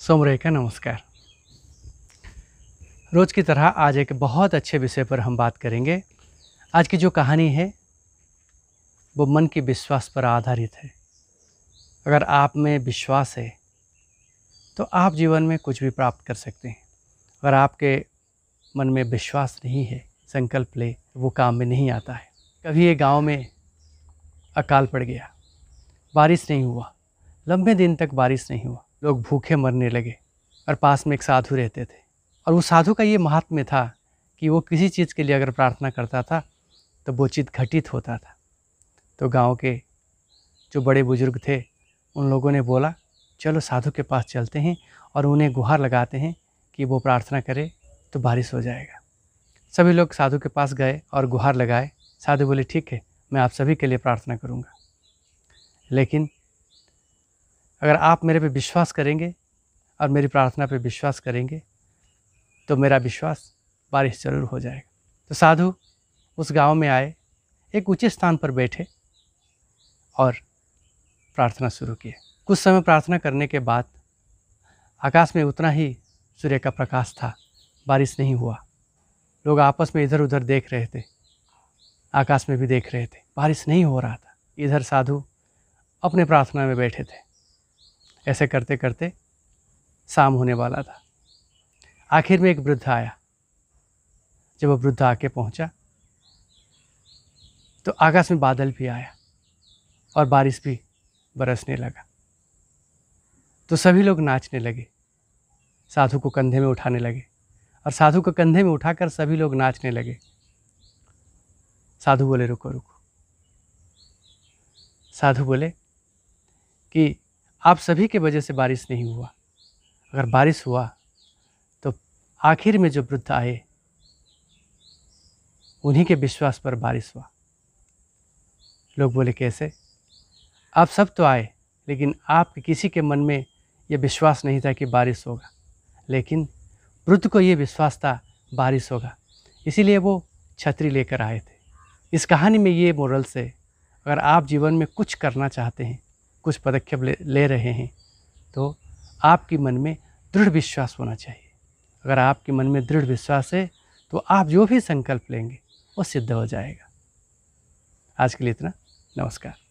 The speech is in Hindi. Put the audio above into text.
सोमरेखा नमस्कार रोज़ की तरह आज एक बहुत अच्छे विषय पर हम बात करेंगे आज की जो कहानी है वो मन के विश्वास पर आधारित है अगर आप में विश्वास है तो आप जीवन में कुछ भी प्राप्त कर सकते हैं अगर आपके मन में विश्वास नहीं है संकल्प ले वो काम में नहीं आता है कभी ये गांव में अकाल पड़ गया बारिश नहीं हुआ लंबे दिन तक बारिश नहीं हुआ लोग भूखे मरने लगे और पास में एक साधु रहते थे और वो साधु का ये महात्म्य था कि वो किसी चीज़ के लिए अगर प्रार्थना करता था तो वो चीज़ घटित होता था तो गांव के जो बड़े बुजुर्ग थे उन लोगों ने बोला चलो साधु के पास चलते हैं और उन्हें गुहार लगाते हैं कि वो प्रार्थना करे तो बारिश हो जाएगा सभी लोग साधु के पास गए और गुहार लगाए साधु बोले ठीक है मैं आप सभी के लिए प्रार्थना करूँगा लेकिन अगर आप मेरे पे विश्वास करेंगे और मेरी प्रार्थना पे विश्वास करेंगे तो मेरा विश्वास बारिश जरूर हो जाएगा तो साधु उस गांव में आए एक ऊँचे स्थान पर बैठे और प्रार्थना शुरू किए कुछ समय प्रार्थना करने के बाद आकाश में उतना ही सूर्य का प्रकाश था बारिश नहीं हुआ लोग आपस में इधर उधर देख रहे थे आकाश में भी देख रहे थे बारिश नहीं हो रहा था इधर साधु अपने प्रार्थना में बैठे थे ऐसे करते करते शाम होने वाला था आखिर में एक वृद्ध आया जब वो वृद्ध आके पहुंचा तो आकाश में बादल भी आया और बारिश भी बरसने लगा तो सभी लोग नाचने लगे साधु को कंधे में उठाने लगे और साधु को कंधे में उठाकर सभी लोग नाचने लगे साधु बोले रुको रुको साधु बोले कि आप सभी के वजह से बारिश नहीं हुआ अगर बारिश हुआ तो आखिर में जो वृद्ध आए उन्हीं के विश्वास पर बारिश हुआ लोग बोले कैसे आप सब तो आए लेकिन आप किसी के मन में ये विश्वास नहीं था कि बारिश होगा लेकिन वृद्ध को ये विश्वास था बारिश होगा इसीलिए वो छतरी लेकर आए थे इस कहानी में ये मोरल से अगर आप जीवन में कुछ करना चाहते हैं कुछ पदक्षेप ले, ले रहे हैं तो आपके मन में दृढ़ विश्वास होना चाहिए अगर आपके मन में दृढ़ विश्वास है तो आप जो भी संकल्प लेंगे वो सिद्ध हो जाएगा आज के लिए इतना नमस्कार